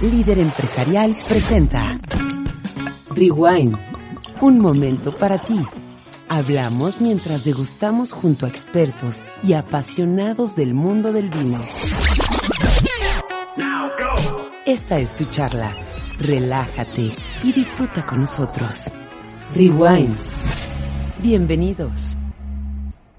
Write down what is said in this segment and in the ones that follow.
Líder Empresarial presenta Rewind, un momento para ti. Hablamos mientras degustamos junto a expertos y apasionados del mundo del vino. Esta es tu charla. Relájate y disfruta con nosotros. Rewind. Bienvenidos.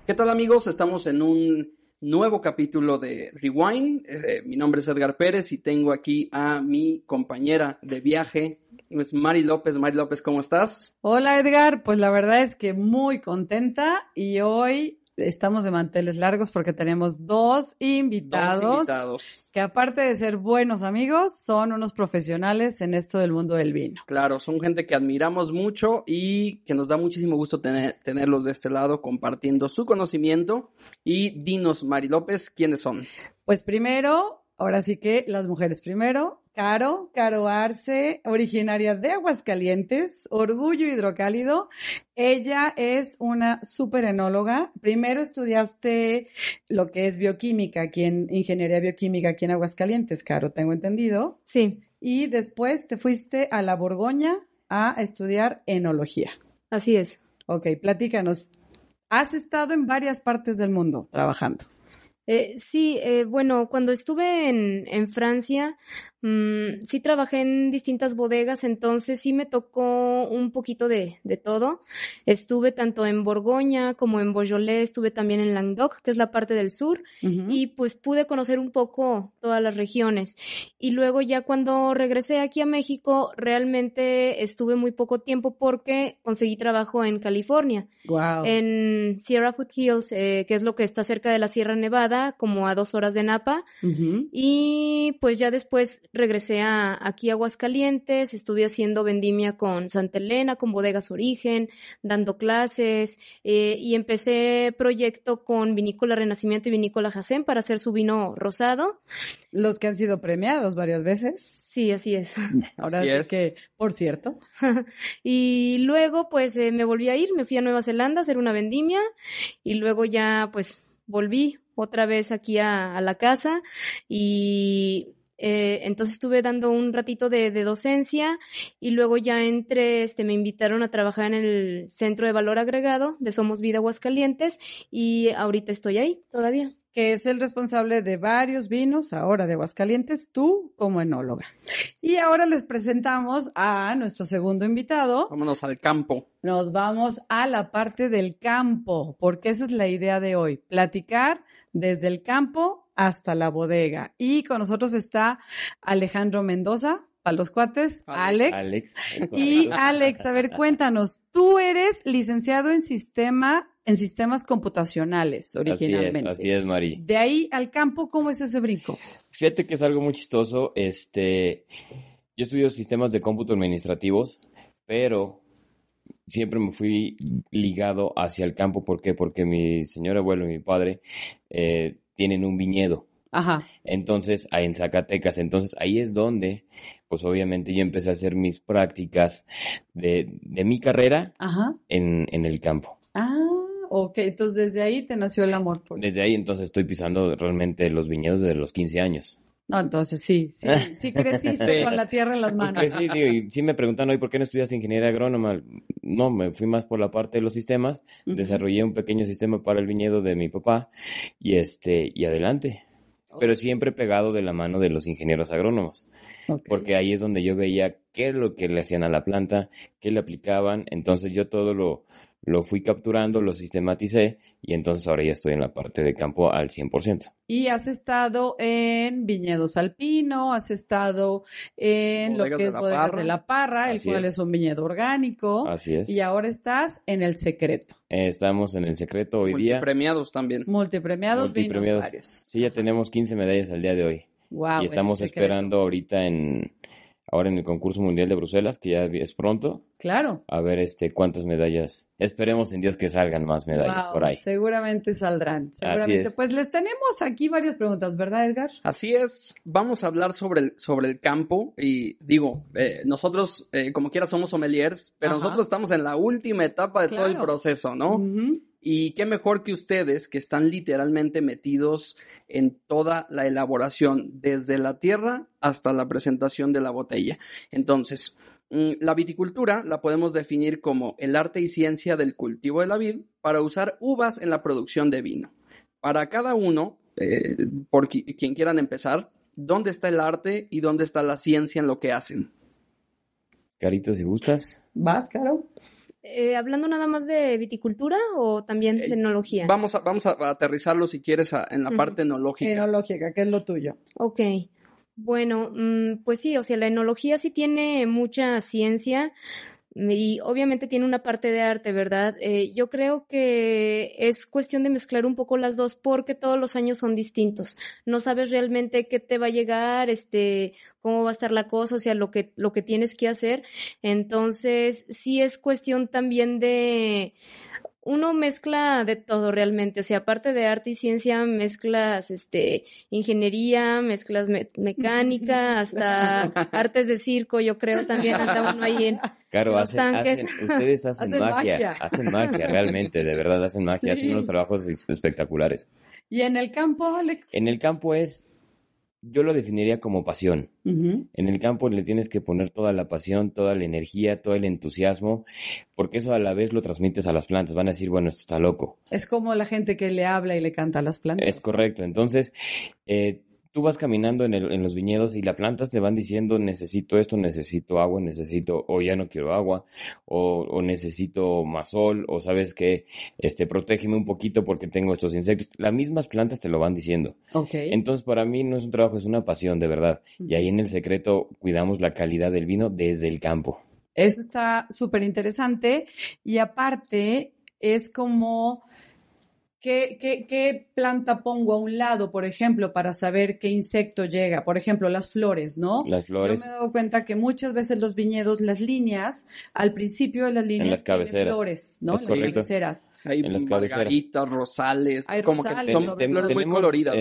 ¿Qué tal amigos? Estamos en un nuevo capítulo de Rewind. Eh, mi nombre es Edgar Pérez y tengo aquí a mi compañera de viaje, es pues, Mari López. Mari López, ¿cómo estás? Hola Edgar, pues la verdad es que muy contenta y hoy estamos de manteles largos porque tenemos dos invitados, dos invitados, que aparte de ser buenos amigos, son unos profesionales en esto del mundo del vino. Claro, son gente que admiramos mucho y que nos da muchísimo gusto tenerlos de este lado compartiendo su conocimiento. Y dinos, Mari López, ¿quiénes son? Pues primero, Ahora sí que las mujeres primero. Caro, Caro Arce, originaria de Aguascalientes, orgullo hidrocálido. Ella es una super enóloga. Primero estudiaste lo que es bioquímica, aquí ingeniería bioquímica, aquí en Aguascalientes, Caro, tengo entendido. Sí. Y después te fuiste a la Borgoña a estudiar enología. Así es. Ok, platícanos. Has estado en varias partes del mundo trabajando. Eh, sí, eh, bueno, cuando estuve en, Francia, mm, sí trabajé en distintas bodegas, entonces sí me tocó un poquito de, todo. Estuve tanto en Borgoña como en Beaujolais, estuve también en Languedoc, que es la parte del sur, y pues pude conocer un poco todas las regiones. Y luego ya cuando regresé aquí a México, realmente estuve muy poco tiempo porque conseguí trabajo en California, en Sierra Foothills, eh, que es lo que está cerca de la Sierra Nevada como a dos horas de Napa. Y pues ya después regresé a, aquí a Aguascalientes, estuve haciendo vendimia con Santa Elena, con Bodegas Origen, dando clases eh, y empecé proyecto con Vinícola Renacimiento y Vinícola Jacén para hacer su vino rosado. Los que han sido premiados varias veces. Sí, así es. Ahora es que, por cierto. y luego pues eh, me volví a ir, me fui a Nueva Zelanda a hacer una vendimia y luego ya pues volví otra vez aquí a, la casa y eh, entonces estuve dando un ratito de, docencia y luego ya entre, este, me invitaron a trabajar en el Centro de Valor Agregado de Somos Vida Aguascalientes y ahorita estoy ahí todavía. Que es el responsable de varios vinos ahora de Aguascalientes, tú como enóloga. Y ahora les presentamos a nuestro segundo invitado. Vámonos al campo. Nos vamos a la parte del campo, porque esa es la idea de hoy, platicar desde el campo hasta la bodega. Y con nosotros está Alejandro Mendoza, para los cuates, Alex. Alex. Y Alex, a ver, cuéntanos, tú eres licenciado en sistema en sistemas computacionales originalmente. Así es, así es, Mari. De ahí al campo, ¿cómo es ese brinco? Fíjate que es algo muy chistoso, este yo estudio sistemas de cómputo administrativos, pero siempre me fui ligado hacia el campo. ¿Por qué? Porque mi señor abuelo y mi padre eh, tienen un viñedo. Ajá. Entonces, ahí en Zacatecas. Entonces, ahí es donde, pues obviamente yo empecé a hacer mis prácticas de, de mi carrera Ajá. En, en el campo. Ah, ok. Entonces, desde ahí te nació el amor. Por... Desde ahí, entonces, estoy pisando realmente los viñedos desde los 15 años. No, entonces sí, sí, creciste con la tierra en las pues manos. sí, sí me preguntan hoy por qué no estudias ingeniería agrónoma. No, me fui más por la parte de los sistemas. Desarrollé un pequeño sistema para el viñedo de mi papá y este y adelante. Pero siempre pegado de la mano de los ingenieros agrónomos. Porque ahí es donde yo veía qué es lo que le hacían a la planta, qué le aplicaban. Entonces yo todo lo, lo fui capturando, lo sistematicé y entonces ahora ya estoy en la parte de campo al 100%. Y has estado en Viñedos Alpino, has estado en lo que es de la Parra, el cual es. un viñedo orgánico. Así es. Y ahora estás en El Secreto. estamos en El Secreto hoy día. Multipremiados también. Multipremiados, Multipremiados. Vinos sí, ya tenemos 15 medallas al día de hoy. Wow, y estamos esperando ahorita en ahora en el concurso mundial de Bruselas, que ya es pronto. Claro. A ver este cuántas medallas. Esperemos en Dios que salgan más medallas por ahí. Seguramente saldrán. Seguramente. Pues les tenemos aquí varias preguntas, ¿verdad, Edgar? Así es. Vamos a hablar sobre el, sobre el campo y digo, eh, nosotros eh, como quiera somos sommeliers, pero nosotros estamos en la última etapa de todo el proceso, ¿no? Y qué mejor que ustedes que están literalmente metidos en toda la elaboración, desde la tierra hasta la presentación de la botella. Entonces, mm, la viticultura la podemos definir como el arte y ciencia del cultivo de la vid para usar uvas en la producción de vino. Para cada uno, eh, por quien quieran empezar, ¿dónde está el arte y dónde está la ciencia en lo que hacen? Carito, si gustas. Vas, Caro. Eh, hablando nada más de viticultura o también de eh, enología. Vamos a, vamos a aterrizarlo si quieres en la parte enológica. Enológica, que es lo tuyo. Ok. Bueno, mm, pues sí, o sea, la enología sí tiene mucha ciencia y obviamente tiene una parte de arte, ¿verdad? Eh, yo creo que es cuestión de mezclar un poco las dos porque todos los años son distintos. No sabes realmente qué te va a llegar, este, cómo va a estar la cosa, o sea, lo que, lo que tienes que hacer. Entonces, sí es cuestión también de uno mezcla de todo realmente, o sea, aparte de arte y ciencia, mezclas este ingeniería, mezclas mecánica, hasta artes de circo, yo creo también hasta uno ahí en Claro, hacen, ustedes hacen, magia, hacen magia realmente, de verdad hacen magia, hacen unos trabajos espectaculares. ¿Y en el campo, Alex? En el campo es yo lo definiría como pasión. En el campo le tienes que poner toda la pasión, toda la energía, todo el entusiasmo, porque eso a la vez lo transmites a las plantas. Van a decir, bueno, esto está loco. Es como la gente que le habla y le canta a las plantas. Es correcto. Entonces, eh, tú vas caminando en, el, en, los viñedos y las plantas te van diciendo necesito esto, necesito agua, necesito o ya no quiero agua o, necesito más sol o sabes que este protégeme un poquito porque tengo estos insectos. Las mismas plantas te lo van diciendo. Entonces para mí no es un trabajo, es una pasión de verdad. Y ahí en el secreto cuidamos la calidad del vino desde el campo. Eso está súper interesante y aparte es como ¿Qué, qué, planta pongo a un lado, por ejemplo, para saber qué insecto llega? Por ejemplo, las flores, ¿no? Las flores. Yo me he dado cuenta que muchas veces los viñedos, las líneas, al principio de las líneas, en flores, ¿no? las cabeceras. Hay en las margaritas, rosales. Hay como que Son flores muy coloridas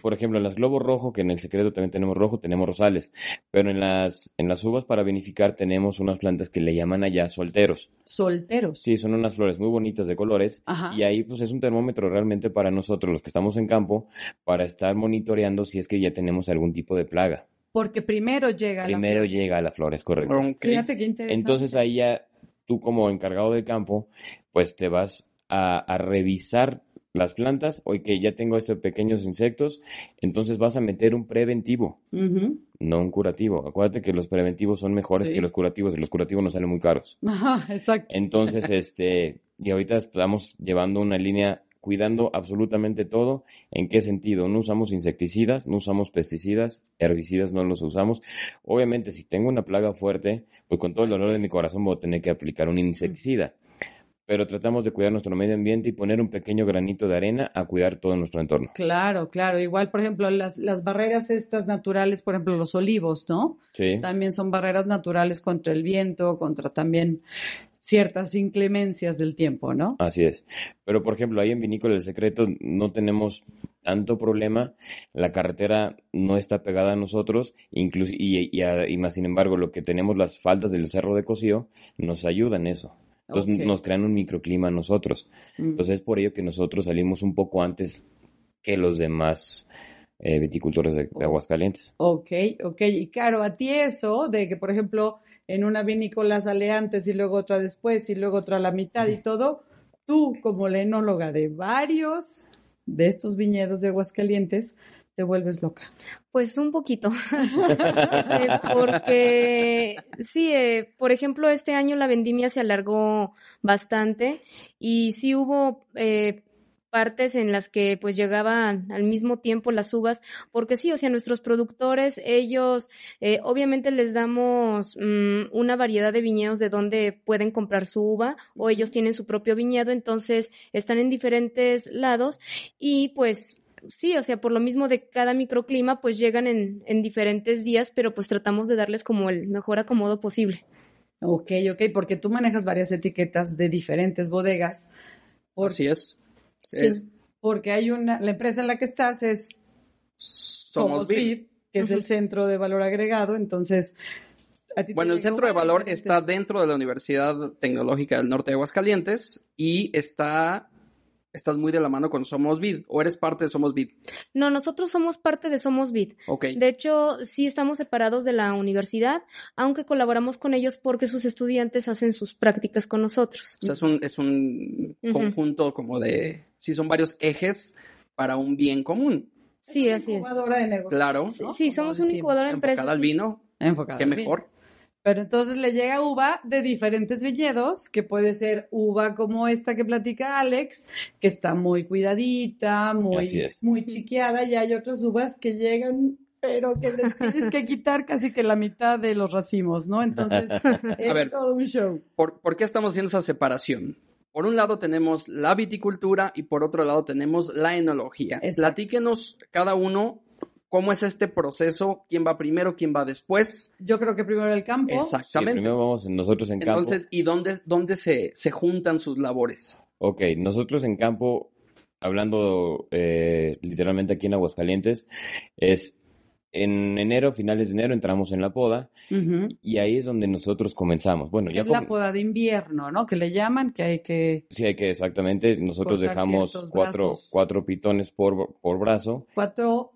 por ejemplo, en las globos Rojo, que en el secreto también tenemos rojo, tenemos rosales, pero en las, en las uvas para vinificar tenemos unas plantas que le llaman allá solteros. Solteros. Sí, son unas flores muy bonitas de colores y ahí pues es un termómetro realmente para nosotros, los que estamos en campo, para estar monitoreando si es que ya tenemos algún tipo de plaga. Porque primero llega la flor. llega la flor, es correcto. Fíjate qué interesante. Entonces ahí ya tú como encargado del campo, pues te vas a revisar las plantas, hoy que ya tengo estos pequeños insectos, entonces vas a meter un preventivo, no un curativo. Acuérdate que los preventivos son mejores que los curativos y los curativos no salen muy caros. exacto. Entonces, este, y ahorita estamos llevando una línea cuidando absolutamente todo. ¿En qué sentido? No usamos insecticidas, no usamos pesticidas, herbicidas no los usamos. Obviamente, si tengo una plaga fuerte, pues con todo el dolor de mi corazón voy a tener que aplicar un insecticida pero tratamos de cuidar nuestro medio ambiente y poner un pequeño granito de arena a cuidar todo nuestro entorno. Claro, claro. Igual, por ejemplo, las, las barreras estas naturales, por ejemplo, los olivos, ¿no? Sí. También son barreras naturales contra el viento, contra también ciertas inclemencias del tiempo, ¿no? Así es. Pero, por ejemplo, ahí en Vinícola del Secreto no tenemos tanto problema. La carretera no está pegada a nosotros, incluso, y, y, y, más sin embargo, lo que tenemos las faltas del Cerro de Cocío nos ayudan eso. Entonces nos crean un microclima a nosotros. Entonces es por ello que nosotros salimos un poco antes que los demás eh, viticultores de, de, Aguascalientes. Ok, ok. Y claro, a ti eso de que, por ejemplo, en una vinícola sale antes y luego otra después y luego otra a la mitad y todo, tú como la enóloga de varios de estos viñedos de Aguascalientes, te vuelves loca? Pues un poquito, este, porque sí, eh, por ejemplo, este año la vendimia se alargó bastante y sí hubo... Eh, partes en las que pues llegaban al mismo tiempo las uvas, porque sí, o sea, nuestros productores, ellos eh, obviamente les damos mm, una variedad de viñedos de donde pueden comprar su uva o ellos tienen su propio viñedo, entonces están en diferentes lados y pues sí, o sea, por lo mismo de cada microclima, pues llegan en, diferentes días, pero pues tratamos de darles como el mejor acomodo posible. Ok, ok, porque tú manejas varias etiquetas de diferentes bodegas. por Así es. Sí, Porque hay una, la empresa en la que estás es Somos, Bid, que es el centro de valor agregado, entonces... bueno, el centro de valor está dentro de la Universidad Tecnológica del Norte de Aguascalientes y está estás muy de la mano con Somos Vid o eres parte de Somos Vid? No, nosotros somos parte de Somos Vid. De hecho, sí estamos separados de la universidad, aunque colaboramos con ellos porque sus estudiantes hacen sus prácticas con nosotros. O sea, es un, es un conjunto como de, sí, son varios ejes para un bien común. Sí, así es. Claro. Sí, somos un incubadora de empresas. Enfocada al vino. Qué mejor. Pero entonces le llega uva de diferentes viñedos, que puede ser uva como esta que platica Alex, que está muy cuidadita, muy, muy chiqueada, y hay otras uvas que llegan pero que les tienes que quitar casi que la mitad de los racimos, ¿no? Entonces, es todo un show. ¿por, qué estamos haciendo esa separación? Por un lado tenemos la viticultura y por otro lado tenemos la enología. que Platíquenos cada uno ¿Cómo es este proceso? ¿Quién va primero? ¿Quién va después? Yo creo que primero el campo. Exactamente. primero vamos nosotros en campo. Entonces, ¿y dónde, dónde se, juntan sus labores? Ok, nosotros en campo, hablando eh, literalmente aquí en Aguascalientes, es en enero, finales de enero, entramos en la poda y ahí es donde nosotros comenzamos. Bueno, es la poda de invierno, ¿no? Que le llaman, que hay que... Sí, hay que, exactamente. Nosotros dejamos cuatro, cuatro pitones por, por brazo. Cuatro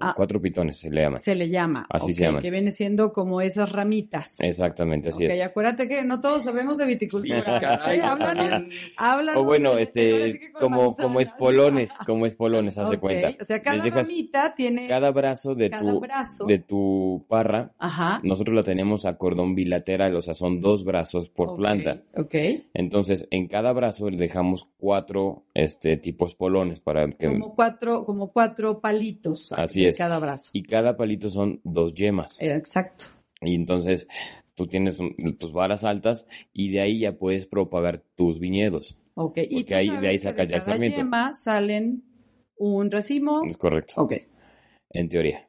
Ah. cuatro pitones se le llama. Se le llama. Así se llama. Que viene siendo como esas ramitas. Exactamente, así es. es. acuérdate que no todos sabemos de viticultura. Sí, Hablan O bueno, este, como, como espolones, como espolones, haz de cuenta. O sea, cada ramita tiene. Cada brazo de tu, de tu parra. Nosotros la tenemos a cordón bilateral, o sea, son dos brazos por planta. Ok. Entonces, en cada brazo le dejamos cuatro, este, tipo polones para que. Como cuatro, como cuatro palitos. Así es. Cada brazo. Y cada palito son dos yemas. Eh, exacto. Y entonces tú tienes tus varas altas y de ahí ya puedes propagar tus viñedos. Ok. Porque y ahí, de ahí saca el De cada yema salen un racimo. Es correcto. Ok. En teoría.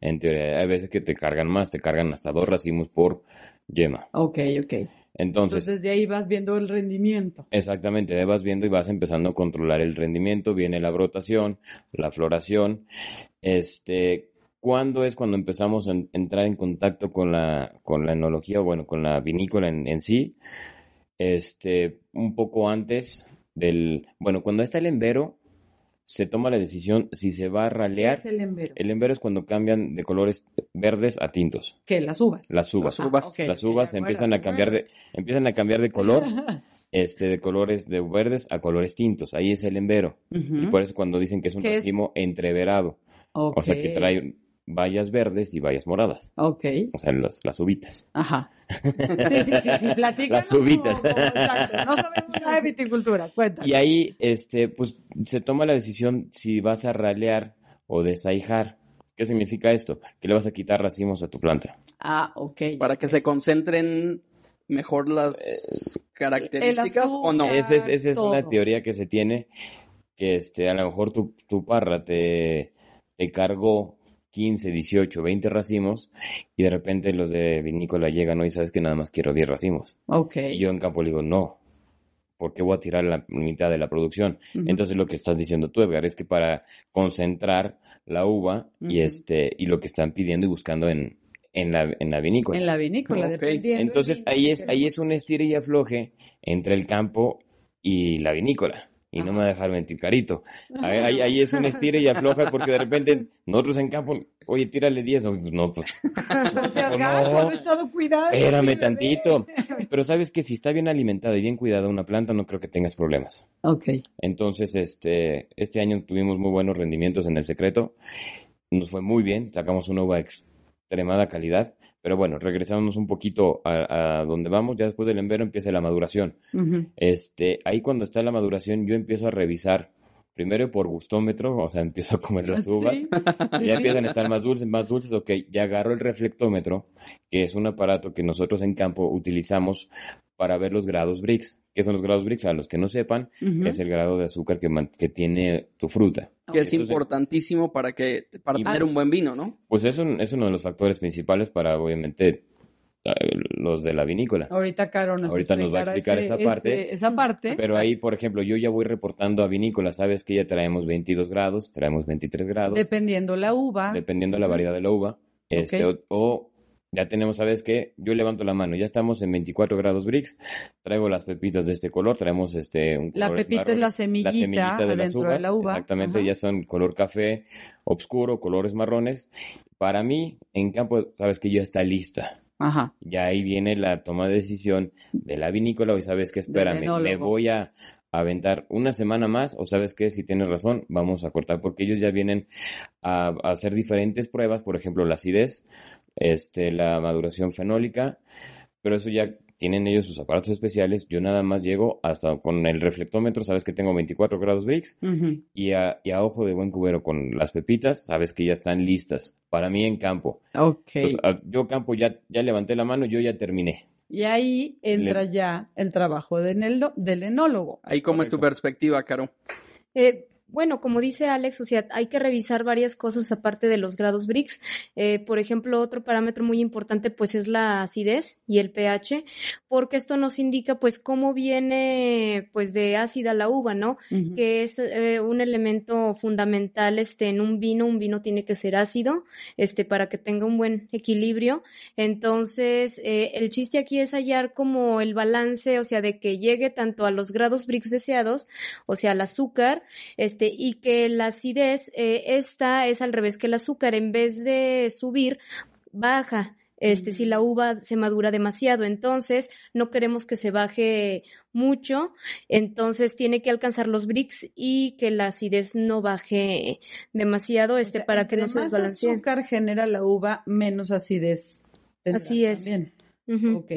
En teoría, hay veces que te cargan más, te cargan hasta dos racimos por yema. Ok, ok. Entonces, de ahí vas viendo el rendimiento. Exactamente, de ahí vas viendo y vas empezando a controlar el rendimiento, viene la brotación, la floración. Este, ¿cuándo es cuando empezamos a entrar en contacto con la, con la enología, bueno, con la vinícola en, sí? Este, un poco antes del, bueno, cuando está el envero se toma la decisión si se va a ralear. el embero? El es cuando cambian de colores verdes a tintos. ¿Qué? Las uvas. Las uvas. Ah, las uvas, las uvas empiezan a cambiar de, empiezan a cambiar de color. este, de colores de verdes a colores tintos. Ahí es el embero. Y por eso cuando dicen que es un racimo entreverado. O sea que trae bayas verdes y vallas moradas. Ok. O sea, las uvitas. Ajá. Sí, sí, sí, sí. Las uvitas. no sabemos nada de viticultura, cuéntanos. Y ahí, este, pues, se toma la decisión si vas a ralear o desaijar. ¿Qué significa esto? Que le vas a quitar racimos a tu planta. Ah, ok. Para que se concentren mejor las eh, características o no. Esa es, esa es una teoría que se tiene, que este, a lo mejor tu, tu parra te, te cargó 15, 18, 20 racimos y de repente los de vinícola llegan ¿no? y sabes que nada más quiero 10 racimos. Okay. Y yo en campo le digo, no, porque voy a tirar la mitad de la producción? Entonces lo que estás diciendo tú, Edgar, es que para concentrar la uva y, este, y lo que están pidiendo y buscando en, en la, vinícola. En la vinícola, dependiendo Entonces ahí es, ahí es un estir y afloje entre el campo y la vinícola y no me va a dejar mentir, carito. Ahí, es un estira y afloja porque de repente nosotros en campo, oye, tírale 10. No, pues. No pues. seas pues gacho, no he estado cuidando. Espérame tantito. Pero sabes que si está bien alimentada y bien cuidada una planta, no creo que tengas problemas. Ok. Entonces, este, este año tuvimos muy buenos rendimientos en el secreto. Nos fue muy bien. Sacamos una uva extra extremada calidad. Pero bueno, regresamos un poquito a, a, donde vamos. Ya después del envero empieza la maduración. este, ahí cuando está la maduración, yo empiezo a revisar. Primero por gustómetro, o sea, empiezo a comer las uvas. ya empiezan a estar más dulces, más dulces. Ok, ya agarro el reflectómetro, que es un aparato que nosotros en campo utilizamos para ver los grados BRICS. ¿Qué son los grados BRICS? A los que no sepan, es el grado de azúcar que, que tiene tu fruta. Que es importantísimo para, que, para tener un buen vino, ¿no? Pues eso es uno de los factores principales para, obviamente, los de la vinícola. Ahorita Caro nos, Ahorita nos va a explicar esa parte. esa parte. Pero ahí, por ejemplo, yo ya voy reportando a vinícola, sabes que ya traemos 22 grados, traemos 23 grados. Dependiendo la uva. Dependiendo la variedad de la uva. Este, o ya tenemos, ¿sabes que Yo levanto la mano, ya estamos en 24 grados Brix, traigo las pepitas de este color, traemos este... Un la pepita es la semillita, la de, la uva. Exactamente, ya son color café oscuro, colores marrones. Para mí, en campo, sabes que ya está lista. Ajá. Ya ahí viene la toma de decisión de la vinícola y sabes que espérame, me voy a aventar una semana más o sabes que si tienes razón vamos a cortar porque ellos ya vienen a hacer diferentes pruebas, por ejemplo la acidez, este, la maduración fenólica, pero eso ya tienen ellos sus aparatos especiales. Yo nada más llego hasta con el reflectómetro, sabes que tengo 24 grados Brix, y, a, ojo de buen cubero con las pepitas, sabes que ya están listas. Para mí en campo. Ok. Ah, yo campo ya, ya levanté la mano, yo ya terminé. Y ahí entra ya el trabajo del enólogo. Ahí, ¿cómo es tu perspectiva, Caro? Eh, bueno, como dice Alex, o sea, hay que revisar varias cosas aparte de los grados BRICS. Eh, por ejemplo, otro parámetro muy importante pues es la acidez y el pH, porque esto nos indica pues cómo viene pues de ácida la uva, ¿no? Que es eh, un elemento fundamental este en un vino, un vino tiene que ser ácido, este para que tenga un buen equilibrio. Entonces, eh, el chiste aquí es hallar como el balance, o sea, de que llegue tanto a los grados BRICS deseados, o sea, al azúcar, este y que la acidez, eh, esta es al revés que el azúcar, en vez de subir, baja. Este, si la uva se madura demasiado, entonces no queremos que se baje mucho, entonces tiene que alcanzar los bricks y que la acidez no baje demasiado, este, para que no se desbalance. El azúcar genera la uva, menos acidez. Así es. bien Ok.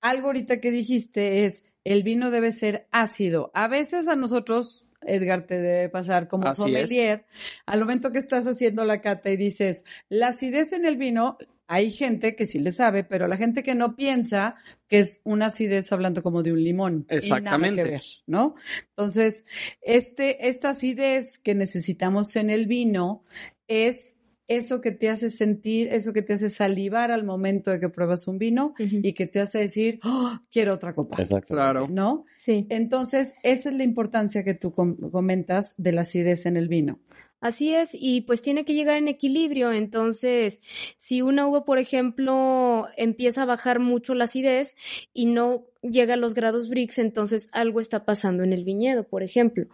Algo ahorita que dijiste es, el vino debe ser ácido. A veces a nosotros Edgar, te debe pasar como sommelier. Al momento que estás haciendo la cata y dices, la acidez en el vino, hay gente que sí le sabe, pero la gente que no piensa que es una acidez hablando como de un limón. Exactamente. ¿no? Entonces, este, esta acidez que necesitamos en el vino es eso que te hace sentir, eso que te hace salivar al momento de que pruebas un vino y que te hace decir, oh, quiero otra copa. Claro. ¿No? Sí. Entonces, esa es la importancia que tú comentas de la acidez en el vino. Así es, y pues tiene que llegar en equilibrio. Entonces, si una uva, por ejemplo, empieza a bajar mucho la acidez y no llega a los grados Brix, entonces algo está pasando en el viñedo, por ejemplo.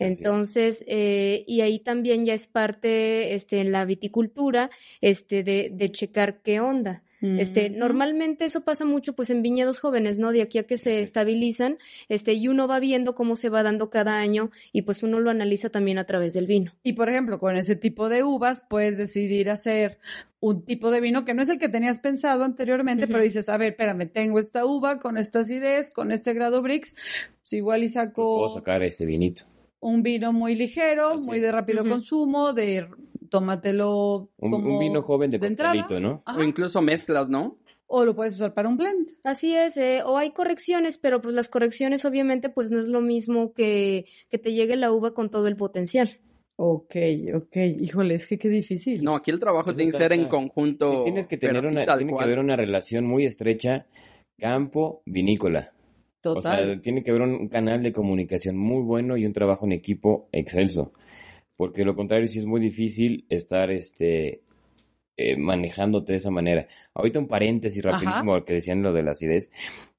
Entonces, eh, y ahí también ya es parte este, en la viticultura este, de, de checar qué onda. Este, normalmente eso pasa mucho pues en viñedos jóvenes, ¿no? De aquí a que se estabilizan, este, y uno va viendo cómo se va dando cada año y pues uno lo analiza también a través del vino. Y por ejemplo, con ese tipo de uvas puedes decidir hacer un tipo de vino que no es el que tenías pensado anteriormente, pero dices, a ver, me tengo esta uva con esta acidez, con este grado Brix, pues igual y saco... Puedo sacar este vinito. Un vino muy ligero, muy de rápido consumo, de tómatelo como un, vino joven de, de ¿no? O incluso mezclas, ¿no? O lo puedes usar para un blend. Así es, eh, o hay correcciones, pero pues las correcciones obviamente pues no es lo mismo que, que te llegue la uva con todo el potencial. Ok, ok. Híjole, es que qué difícil. No, aquí el trabajo pues tiene que ser en conjunto. tienes que tener tiene que haber una relación muy estrecha campo-vinícola. Total. O sea, tiene que haber un canal de comunicación muy bueno y un trabajo en equipo excelso porque lo contrario sí es muy difícil estar este eh, manejándote de esa manera. Ahorita un paréntesis rapidísimo al que decían lo de la acidez.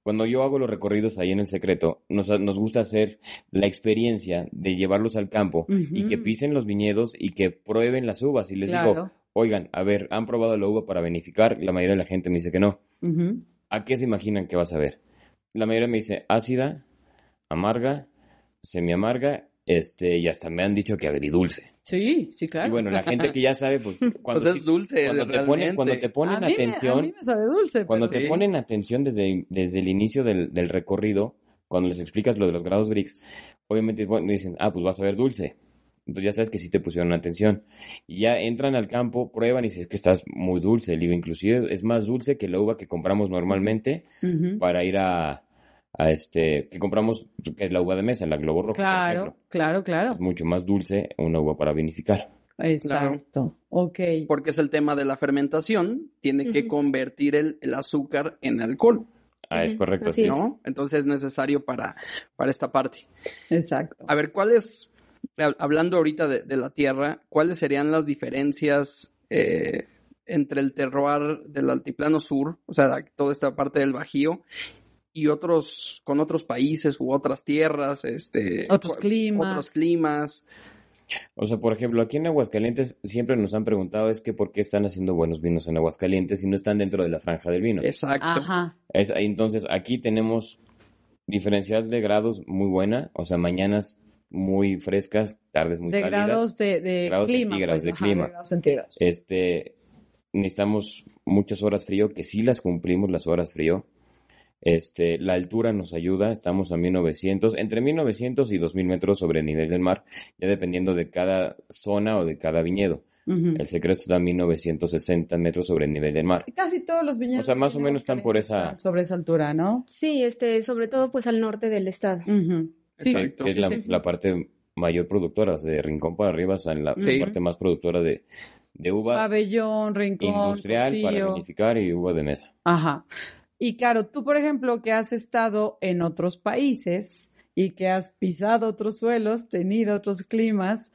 Cuando yo hago los recorridos ahí en el secreto, nos, gusta hacer la experiencia de llevarlos al campo y que pisen los viñedos y que prueben las uvas. Y les digo, oigan, a ver, ¿han probado la uva para vinificar? La mayoría de la gente me dice que no. ¿A qué se imaginan que vas a ver? La mayoría me dice ácida, amarga, amarga este, y hasta me han dicho que agridulce. Sí, sí, claro. Y bueno, la gente que ya sabe, pues cuando pues es dulce, cuando te, ponen, cuando te ponen, atención, cuando te ponen atención desde, desde el inicio del, recorrido, cuando les explicas lo de los grados bricks obviamente bueno, dicen, ah, pues vas a ver dulce. Entonces ya sabes que sí te pusieron atención. Y ya entran al campo, prueban y si es que estás muy dulce. Le digo, inclusive es más dulce que la uva que compramos normalmente para ir a, a este que compramos que es la uva de mesa, la globo roja. Claro, claro, claro. Es mucho más dulce una uva para vinificar. Exacto. Ok. Porque es el tema de la fermentación, tiene que convertir el, azúcar en alcohol. Ah, es correcto. sí Entonces es necesario para, para esta parte. Exacto. A ver, ¿cuáles, hablando ahorita de, la tierra, cuáles serían las diferencias eh, entre el terroir del altiplano sur, o sea, toda esta parte del Bajío, y otros con otros países u otras tierras, este otros climas. Otros climas. O sea, por ejemplo, aquí en Aguascalientes siempre nos han preguntado es que por qué están haciendo buenos vinos en Aguascalientes si no están dentro de la franja del vino. Exacto. Ajá. entonces, aquí tenemos diferencias de grados muy buena, o sea, mañanas muy frescas, tardes muy de Grados de, grados de clima. De grados clima. Pues, este, necesitamos muchas horas frío, que sí las cumplimos las horas frío. Este, la altura nos ayuda, estamos a 1900, entre 1900 y 2000 metros sobre el nivel del mar, ya dependiendo de cada zona o de cada viñedo. El secreto está a 1960 metros sobre el nivel del mar. Casi todos los viñedos. O sea, más o menos están por esa. Sobre esa altura, ¿no? Sí, este, sobre todo pues al norte del estado. Es la, parte mayor productora, de Rincón para arriba, en la, parte más productora de, de uva. Pabellón, Rincón. Industrial para vinificar y uva de mesa. Ajá. Y claro, tú, por ejemplo, que has estado en otros países y que has pisado otros suelos, tenido otros climas,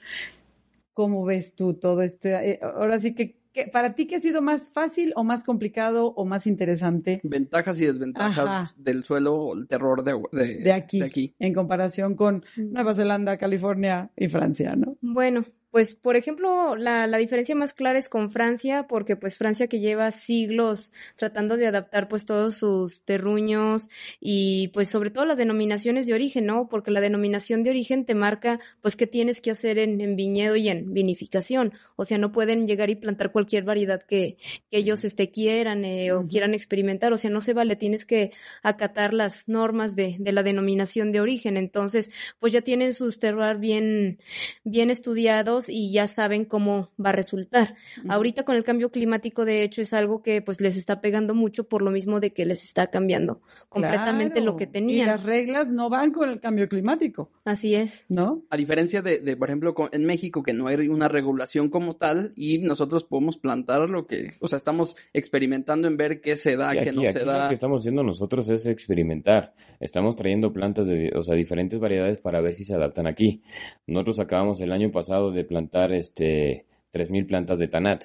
¿cómo ves tú todo este? Eh, ahora sí que, para ti, ¿qué ha sido más fácil o más complicado o más interesante? Ventajas y desventajas del suelo o el terror de, de aquí, en comparación con mm. Nueva Zelanda, California y Francia, ¿no? Bueno, pues, por ejemplo, la, la, diferencia más clara es con Francia, porque pues Francia que lleva siglos tratando de adaptar pues todos sus terruños y pues sobre todo las denominaciones de origen, ¿no? Porque la denominación de origen te marca pues qué tienes que hacer en, en viñedo y en vinificación. O sea, no pueden llegar y plantar cualquier variedad que, que ellos este, quieran eh, o quieran experimentar. O sea, no se vale, tienes que acatar las normas de, de la denominación de origen. Entonces, pues ya tienen sus terroir bien, bien estudiados y ya saben cómo va a resultar. Ahorita con el cambio climático, de hecho, es algo que pues les está pegando mucho por lo mismo de que les está cambiando completamente lo que tenían. Y las reglas no van con el cambio climático. Así es. ¿No? A diferencia de, por ejemplo, en México, que no hay una regulación como tal y nosotros podemos plantar lo que, o sea, estamos experimentando en ver qué se da, qué no se da. Lo que estamos haciendo nosotros es experimentar. Estamos trayendo plantas de, o sea, diferentes variedades para ver si se adaptan aquí. Nosotros acabamos el año pasado de plantar este 3.000 plantas de Tanat.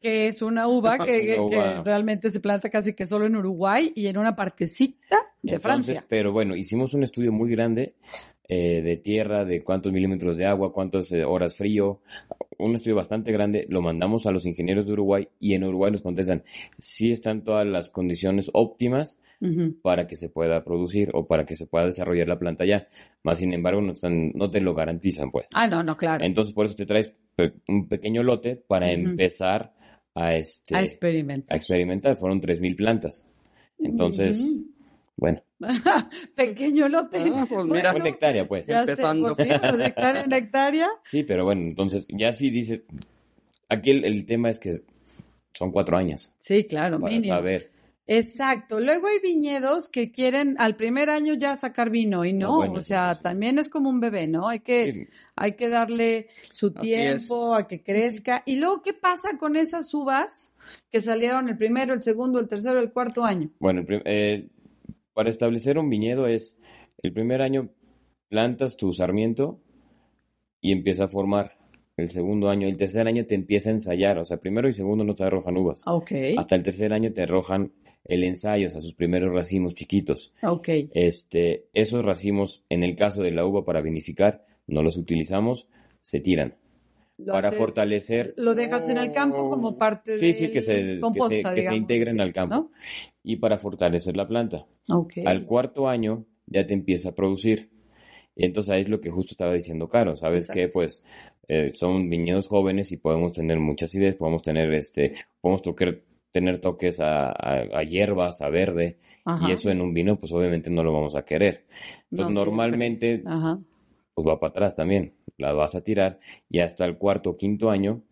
Que es una uva que, realmente se planta casi que solo en Uruguay y en una partecita de Francia. Pero bueno, hicimos un estudio muy grande eh, de tierra, de cuántos milímetros de agua, cuántas eh, horas frío, un estudio bastante grande, lo mandamos a los ingenieros de Uruguay y en Uruguay nos contestan si sí están todas las condiciones óptimas para que se pueda producir o para que se pueda desarrollar la planta ya. Más sin embargo, no, están, no te lo garantizan, pues. Ah, no, no, claro. Entonces, por eso te traes un pequeño lote para empezar a, este, a experimentar. A experimentar. Fueron 3.000 plantas. Entonces, bueno. Pequeño lote. Ah, tengo. Pues mira, hectárea, pues. Empezando. Pues sí, hectárea, Sí, pero bueno, entonces, ya sí dices. Aquí el, tema es que son cuatro años. Sí, claro, para mínimo. saber. Exacto. Luego hay viñedos que quieren al primer año ya sacar vino y ah, no, o sea, pues también es como un bebé, ¿no? Hay que, hay que darle su tiempo a que crezca. Y luego, ¿qué pasa con esas uvas que salieron el primero, el segundo, el tercero, el cuarto año? Bueno, el eh, para establecer un viñedo es, el primer año plantas tu sarmiento y empieza a formar. El segundo año, el tercer año te empieza a ensayar. O sea, primero y segundo no te arrojan uvas. Ah, okay. Hasta el tercer año te arrojan el ensayo, o sea, sus primeros racimos chiquitos. Ah, okay. Este, esos racimos, en el caso de la uva para vinificar, no los utilizamos, se tiran para fortalecer. Lo dejas en el campo como oh. parte de. Sí, que se, que se, integren al campo. Y para fortalecer la planta. Al cuarto año ya te empieza a producir. Y entonces ahí es lo que justo estaba diciendo Caro, ¿sabes que Pues eh, son viñedos jóvenes y podemos tener muchas ideas, podemos tener este, podemos tener toques a, hierbas, a verde, y eso en un vino pues obviamente no lo vamos a querer. Entonces normalmente pues va para atrás también las vas a tirar y hasta el cuarto o quinto año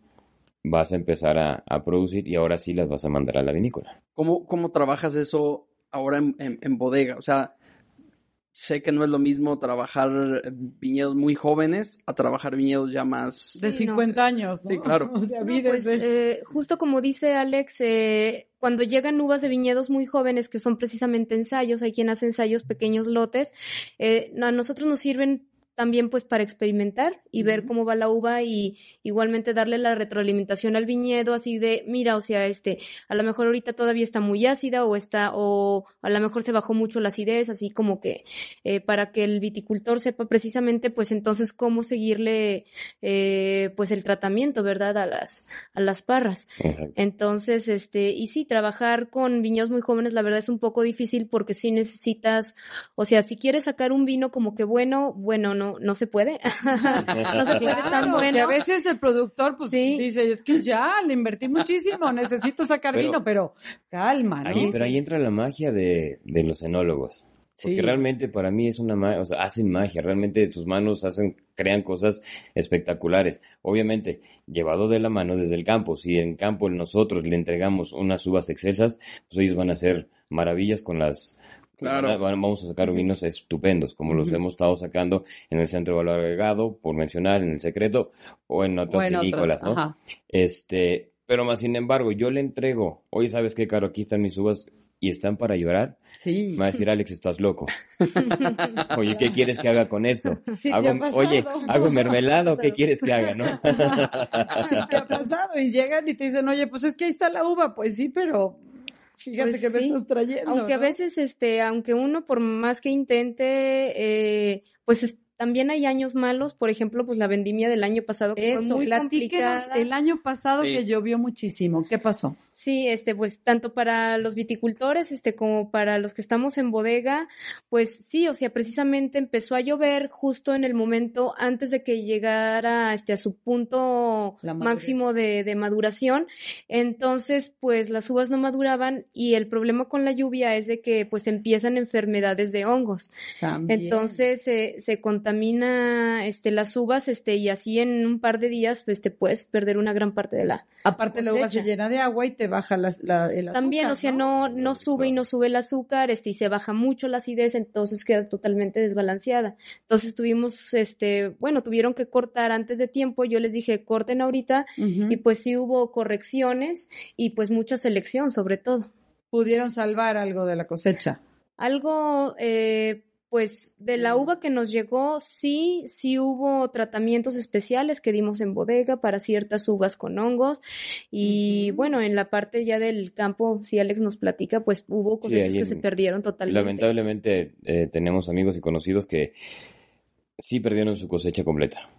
vas a empezar a, producir y ahora sí las vas a mandar a la vinícola. ¿Cómo, cómo trabajas eso ahora en, bodega? O sea, sé que no es lo mismo trabajar viñedos muy jóvenes a trabajar viñedos ya más... De 50 pues, años. Sí, claro. Pues, eh, justo como dice Alex, eh, cuando llegan uvas de viñedos muy jóvenes, que son precisamente ensayos, hay quien hace ensayos pequeños lotes, eh, a nosotros nos sirven también pues para experimentar y ver cómo va la uva y igualmente darle la retroalimentación al viñedo así de mira o sea este a lo mejor ahorita todavía está muy ácida o está o a lo mejor se bajó mucho la acidez así como que eh, para que el viticultor sepa precisamente pues entonces cómo seguirle eh, pues el tratamiento verdad a las a las parras entonces este y sí trabajar con viñedos muy jóvenes la verdad es un poco difícil porque si necesitas o sea si quieres sacar un vino como que bueno bueno no no, se puede. no se tan bueno. a veces el productor pues dice, es que ya le invertí muchísimo, necesito sacar vino, pero calma, Ahí, pero ahí entra la magia de, los enólogos. Porque realmente para mí es una magia, o sea, hacen magia, realmente sus manos hacen, crean cosas espectaculares. Obviamente, llevado de la mano desde el campo, si en campo nosotros le entregamos unas uvas excesas, pues ellos van a hacer maravillas con las, pues, claro. Vamos a sacar vinos estupendos, como los hemos estado sacando en el Centro de Valor Agregado, por mencionar, en El Secreto, o en otras películas, Este, pero más sin embargo, yo le entrego, hoy sabes qué, Caro, aquí están mis uvas y están para llorar, sí. me va a decir, Alex, estás loco. oye, ¿qué quieres que haga con esto? oye, ¿hago mermelada o qué quieres que haga, no? te ha pasado y llegan y te dicen, oye, pues es que ahí está la uva. Pues sí, pero Fíjate pues que me estás trayendo. Aunque a veces, este, aunque uno por más que intente, eh, pues también hay años malos, por ejemplo, pues la vendimia del año pasado que fue muy complicada. El año pasado que llovió muchísimo, ¿qué pasó? Sí, este, pues tanto para los viticultores, este, como para los que estamos en bodega, pues sí, o sea, precisamente empezó a llover justo en el momento antes de que llegara, este, a su punto máximo de, maduración. Entonces, pues las uvas no maduraban y el problema con la lluvia es de que, pues empiezan enfermedades de hongos. También. Entonces, se contamina, este, las uvas, este, y así en un par de días, pues te puedes perder una gran parte de la. Aparte, la uva se llena de agua y te baja la, azúcar. También, o sea, no, no, sube y no sube el azúcar, este, y se baja mucho la acidez, entonces queda totalmente desbalanceada. Entonces tuvimos, este, bueno, tuvieron que cortar antes de tiempo, yo les dije, corten ahorita, y pues sí hubo correcciones y pues mucha selección sobre todo. Pudieron salvar algo de la cosecha. Algo, eh, pues de la uva que nos llegó, sí, sí hubo tratamientos especiales que dimos en bodega para ciertas uvas con hongos. Y bueno, en la parte ya del campo, si Alex nos platica, pues hubo cosechas que se perdieron totalmente. Lamentablemente eh, tenemos amigos y conocidos que sí perdieron su cosecha completa.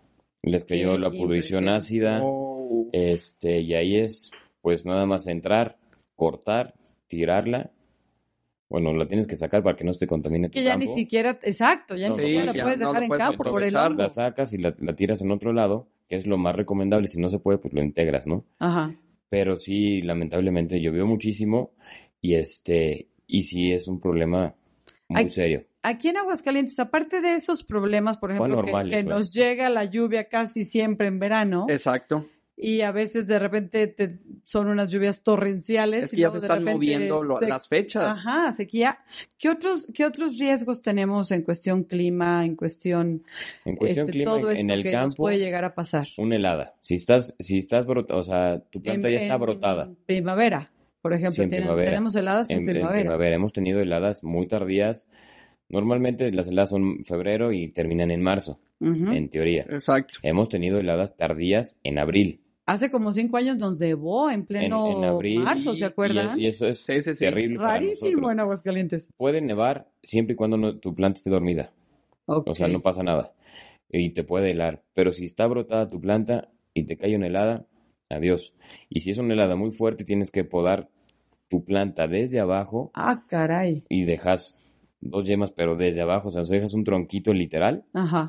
Les cayó la pudrición ácida. Oh. Este, y ahí es, pues nada más entrar, cortar, tirarla bueno, la tienes que sacar para que no se contamine es que ya ni siquiera, exacto, ya ni siquiera la puedes dejar en campo por el hongo. La sacas y la, la, tiras en otro lado, que es lo más recomendable. Si no se puede, pues lo integras, ¿no? Ajá. Pero sí, lamentablemente llovió muchísimo y este, y sí es un problema muy serio. Aquí en Aguascalientes, aparte de esos problemas, por ejemplo, que nos llega la lluvia casi siempre en verano. Exacto y a veces de repente son unas lluvias torrenciales. Es que ya se están moviendo las fechas. Ajá, sequía. ¿Qué otros, ¿Qué otros riesgos tenemos en cuestión clima, en cuestión, en cuestión este, el que campo, nos puede llegar a pasar? Una helada. Si estás, si estás o sea, tu planta ya está en, brotada. primavera, por ejemplo, tenemos heladas en, primavera. En primavera hemos tenido heladas muy tardías. Normalmente las heladas son febrero y terminan en marzo, en teoría. Exacto. Hemos tenido heladas tardías en abril hace como cinco años nos debó en pleno marzo, ¿se acuerdan? Y, eso es terrible. Rarísimo en Aguascalientes. Puede nevar siempre y cuando tu planta esté dormida. O sea, no pasa nada. Y te puede helar. Pero si está brotada tu planta y te cae una helada, adiós. Y si es una helada muy fuerte, tienes que podar tu planta desde abajo. Ah, caray. Y dejas dos yemas, pero desde abajo, o sea, dejas un tronquito literal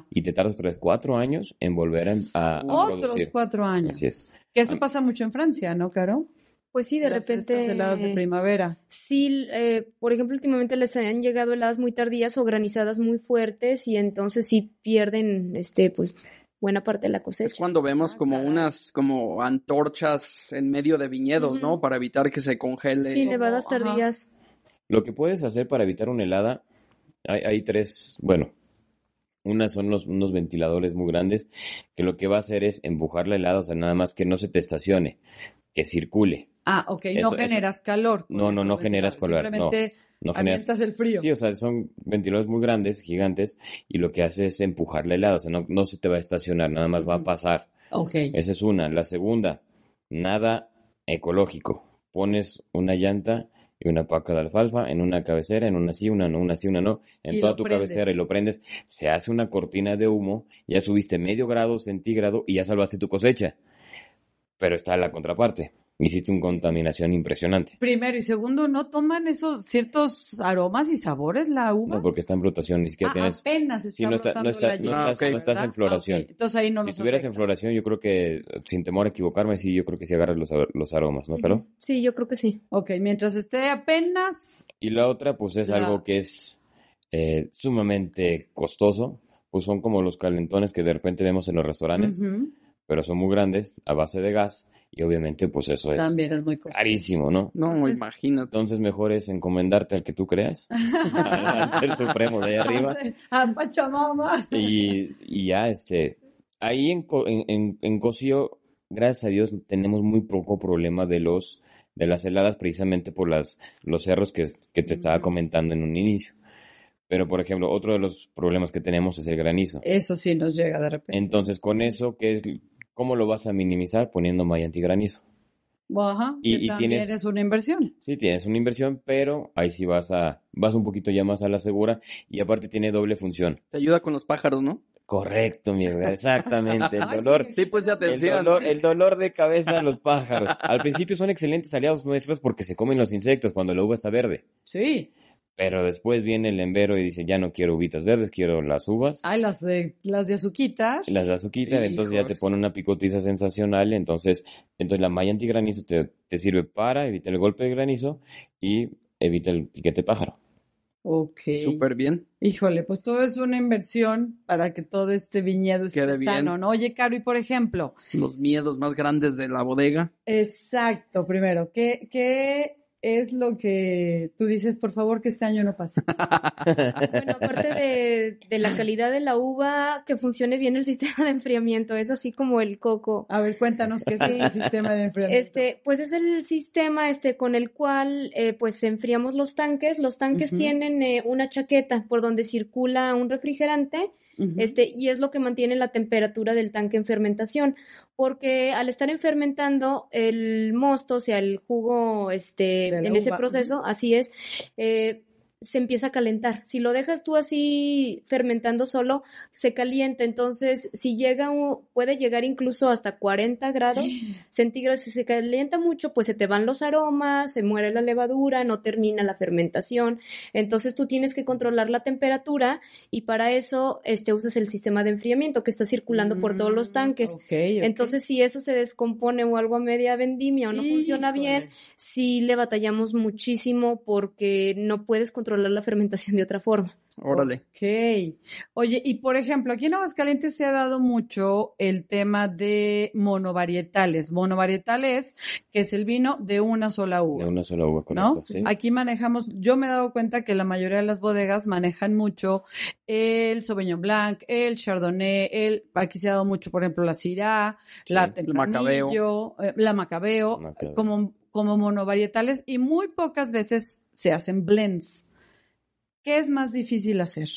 y te tardas tres, cuatro años en volver a, a Otros cuatro años. Así es. Que eso ah. pasa mucho en Francia, ¿no, Caro? Pues sí, de las repente. heladas de primavera. Sí, eh, por ejemplo, últimamente les han llegado heladas muy tardías o granizadas muy fuertes y entonces sí pierden, este, pues buena parte de la cosecha. Es cuando vemos como ah, unas como antorchas en medio de viñedos, ¿no? Para evitar que se congele. Sí, nevadas tardías. Lo que puedes hacer para evitar una helada, hay, tres, bueno, una son unos ventiladores muy grandes que lo que va a hacer es empujar la helada, o sea, nada más que no se te estacione, que circule. Ah, ok, no generas calor. No, no, no generas calor. Simplemente no, no generas... el frío. Sí, o sea, son ventiladores muy grandes, gigantes, y lo que hace es empujar la helada, o sea, no, no se te va a estacionar, nada más va a pasar. Ok. Esa es una. La segunda, nada ecológico. Pones una llanta y una paca de alfalfa en una cabecera, en una sí, una no, una sí, una no, en toda tu cabecera y lo prendes, se hace una cortina de humo, ya subiste medio grado centígrado y ya salvaste tu cosecha. Pero está la contraparte hiciste una contaminación impresionante. Primero y segundo, ¿no toman esos ciertos aromas y sabores la uva? No, porque está en brotación, ni siquiera ah, apenas está sí, ah, no, estás, en ah, floración. Entonces ahí no Si estuvieras en floración, yo creo que, sin temor a equivocarme, sí, yo creo que sí agarras los, los aromas, ¿no, pero Sí, yo creo que sí. Ok, mientras esté apenas... Y la otra, pues es algo que es eh, sumamente costoso, pues son como los calentones que de repente vemos en los restaurantes, pero son muy grandes, a base de gas y obviamente, pues eso es. muy carísimo, ¿no? No, me imagínate. Entonces, mejor es encomendarte al que tú creas, al supremo de ahí arriba. A Pachamama. Y, ya, este. Ahí en, en, Cocío, gracias a Dios, tenemos muy poco problema de los de las heladas precisamente por las, los cerros que, que te estaba comentando en un inicio. Pero, por ejemplo, otro de los problemas que tenemos es el granizo. Eso sí nos llega de repente. Entonces, con eso, ¿qué es, ¿Cómo lo vas a minimizar? Poniendo malla antigranizo. Ajá, y, tienes, una inversión. Sí, tienes una inversión, pero ahí sí vas a vas un poquito ya más a la segura y aparte tiene doble función. Te ayuda con los pájaros, ¿no? Correcto, mierda, exactamente. El dolor. sí, pues ya el dolor, de cabeza de los pájaros. Al principio son excelentes aliados nuestros porque se comen los insectos cuando la uva está verde. Sí. Pero después viene el embero y dice, ya no quiero uvitas verdes, quiero las uvas. Ah, las de, las de azuquita. Las de azuquita, entonces ya te pone una picotiza sensacional. Entonces, entonces la malla antigranizo te, te sirve para evitar el golpe de granizo y evita el piquete pájaro. Ok. Súper bien. Híjole, pues todo es una inversión para que todo este viñedo esté sano, ¿no? Oye, Caro, y por ejemplo. Los miedos más grandes de la bodega. Exacto, primero, ¿qué, qué es lo que tú dices, por favor, que este año no pase. bueno, aparte de, de, la calidad de la uva, que funcione bien el sistema de enfriamiento, es así como el coco. A ver, cuéntanos qué es el sistema de enfriamiento. Este, pues es el sistema este, con el cual eh, pues enfriamos los tanques. Los tanques tienen eh, una chaqueta por donde circula un refrigerante este, y es lo que mantiene la temperatura del tanque en fermentación, porque al estar fermentando el mosto, o sea, el jugo este, en ese proceso, así es, eh, se empieza a calentar. Si lo dejas tú así fermentando solo, se calienta. Entonces, si llega, puede llegar incluso hasta 40 grados centígrados. Si se calienta mucho, pues se te van los aromas, se muere la levadura, no termina la fermentación. Entonces, tú tienes que controlar la temperatura y para eso este, usas el sistema de enfriamiento que está circulando por todos los mm, tanques. Entonces, si eso se descompone o algo a media vendimia o no funciona bien, sí le batallamos muchísimo porque no puedes controlar la fermentación de otra forma. Órale. Ok. Oye, y por ejemplo, aquí en Aguascalientes se ha dado mucho el tema de monovarietales. Monovarietales, que es el vino de una sola uva. De una sola uva, correcto. ¿no? Aquí manejamos, yo me he dado cuenta que la mayoría de las bodegas manejan mucho el Sauvignon Blanc, el Chardonnay, el, aquí se ha dado mucho, por ejemplo, la Syrah, la Tempranillo, eh, la Macabeo, macabeo. como como monovarietales y muy pocas veces se hacen blends. ¿Qué es más difícil hacer?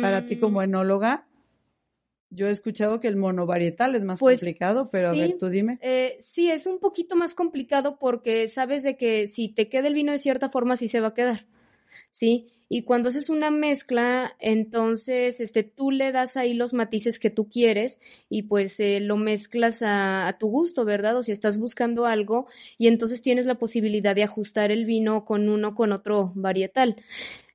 Para ti como mm. enóloga, yo he escuchado que el monovarietal es más pues complicado, pero a ver, tú dime. Eh, sí, es un poquito más complicado porque sabes de que si te queda el vino de cierta forma, sí se va a quedar. Sí, y cuando haces una mezcla, entonces este, tú le das ahí los matices que tú quieres y pues eh, lo mezclas a, a, tu gusto, ¿verdad? O si estás buscando algo y entonces tienes la posibilidad de ajustar el vino con uno con otro varietal.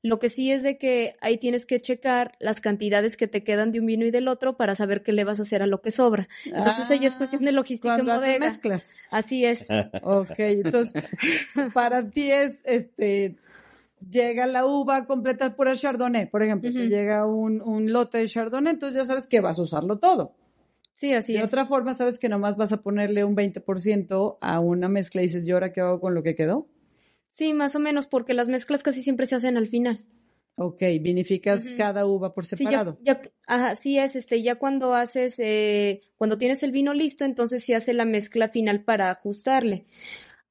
Lo que sí es de que ahí tienes que checar las cantidades que te quedan de un vino y del otro para saber qué le vas a hacer a lo que sobra. Entonces ahí es ah, cuestión de logística en mezclas. Así es. ok, entonces para ti es este llega la uva completa pura Chardonnay, por ejemplo, llega un, un, lote de Chardonnay, entonces ya sabes que vas a usarlo todo. Sí, así de otra forma, sabes que nomás vas a ponerle un 20% a una mezcla y dices, ¿y ahora qué hago con lo que quedó? Sí, más o menos, porque las mezclas casi siempre se hacen al final. Ok, vinificas cada uva por separado. Sí, ya, es, este, ya cuando haces, eh, cuando tienes el vino listo, entonces se hace la mezcla final para ajustarle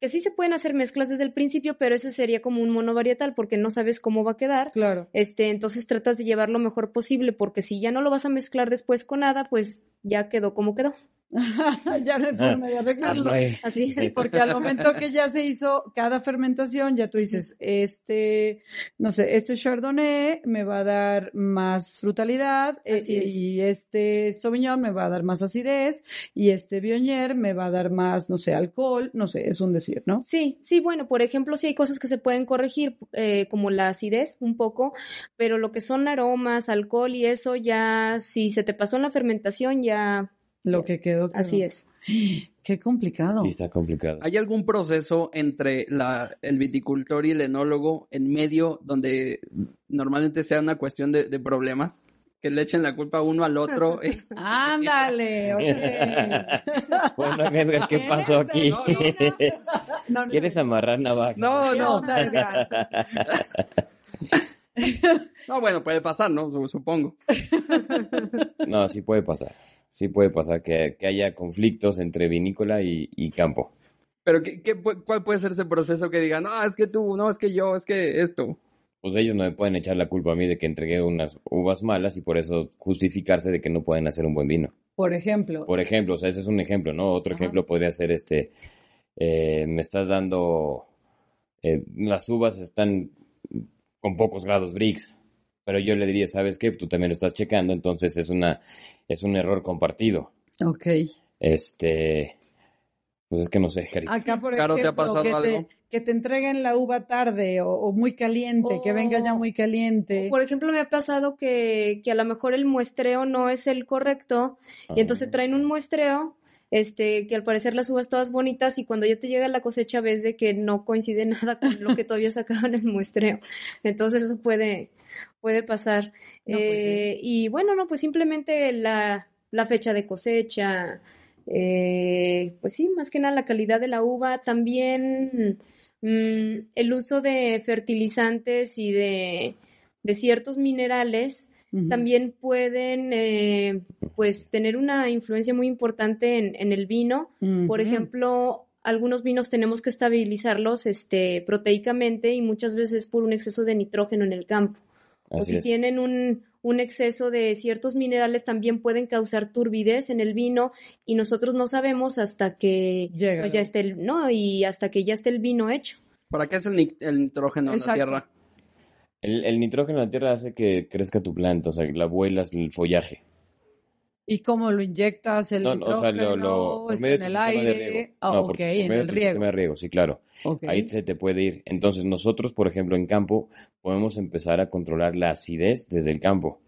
que sí se pueden hacer mezclas desde el principio, pero eso sería como un varietal, porque no sabes cómo va a quedar. Claro. Este, entonces tratas de llevar lo mejor posible porque si ya no lo vas a mezclar después con nada, pues ya quedó como quedó. ya ah, no forma de arreglarlo. Ah, Así porque al momento que ya se hizo cada fermentación, ya tú dices, este, no sé, este Chardonnay me va a dar más frutalidad eh, y este Sauvignon me va a dar más acidez y este Bionier me va a dar más, no sé, alcohol, no sé, es un decir, ¿no? Sí, sí, bueno, por ejemplo, sí hay cosas que se pueden corregir, eh, como la acidez un poco, pero lo que son aromas, alcohol y eso ya, si se te pasó en la fermentación, ya lo que quedó. Así es. Qué complicado. Sí, está complicado. ¿Hay algún proceso entre el viticultor y el enólogo en medio donde normalmente sea una cuestión de, problemas? Que le echen la culpa uno al otro. Ándale, bueno, ¿qué pasó aquí? ¿Quieres amarrar navaja? No, no. no, bueno, puede pasar, ¿no? Supongo. no, sí puede pasar sí puede pasar que, haya conflictos entre vinícola y, campo. Pero qué, ¿cuál puede ser ese proceso que digan, no, es que tú, no, es que yo, es que esto? Pues ellos no me pueden echar la culpa a mí de que entregué unas uvas malas y por eso justificarse de que no pueden hacer un buen vino. Por ejemplo. Por ejemplo, o sea, ese es un ejemplo, ¿no? Otro ejemplo podría ser este, eh, me estás dando, eh, las uvas están con pocos grados Briggs pero yo le diría, ¿sabes qué? Tú también lo estás checando, entonces es una, es un error compartido. Ok. Este, pues es que no sé, Acá, por ejemplo, ¿te que, te, entreguen la uva tarde o, muy caliente, que oh. venga ya muy caliente. Por ejemplo, me ha pasado que, que a lo mejor el muestreo no es el correcto y entonces ah. traen un muestreo este, que al parecer las uvas todas bonitas y cuando ya te llega la cosecha ves de que no coincide nada con lo que todavía sacaban en el muestreo. Entonces eso puede, puede pasar. Pues eh, y bueno, no, pues simplemente la, fecha de cosecha, eh, pues sí, más que nada la calidad de la uva, también mm, el uso de fertilizantes y de, ciertos minerales también pueden eh, pues tener una influencia muy importante en, el vino. Por ejemplo, algunos vinos tenemos que estabilizarlos este, proteicamente y muchas veces por un exceso de nitrógeno en el campo o si tienen un, un exceso de ciertos minerales también pueden causar turbidez en el vino y nosotros no sabemos hasta que pues, ya esté el, no, y hasta que ya esté el vino hecho. ¿Para qué es el, nitrógeno en la tierra? El, nitrógeno en la tierra hace que crezca tu planta, o sea, la es el follaje. ¿Y cómo lo inyectas? ¿El O sea, lo, en, el aire? Ah, ok, en el riego. Sistema de riego, sí, claro. Ahí se te puede ir. Entonces nosotros, por ejemplo, en campo podemos empezar a controlar la acidez desde el campo.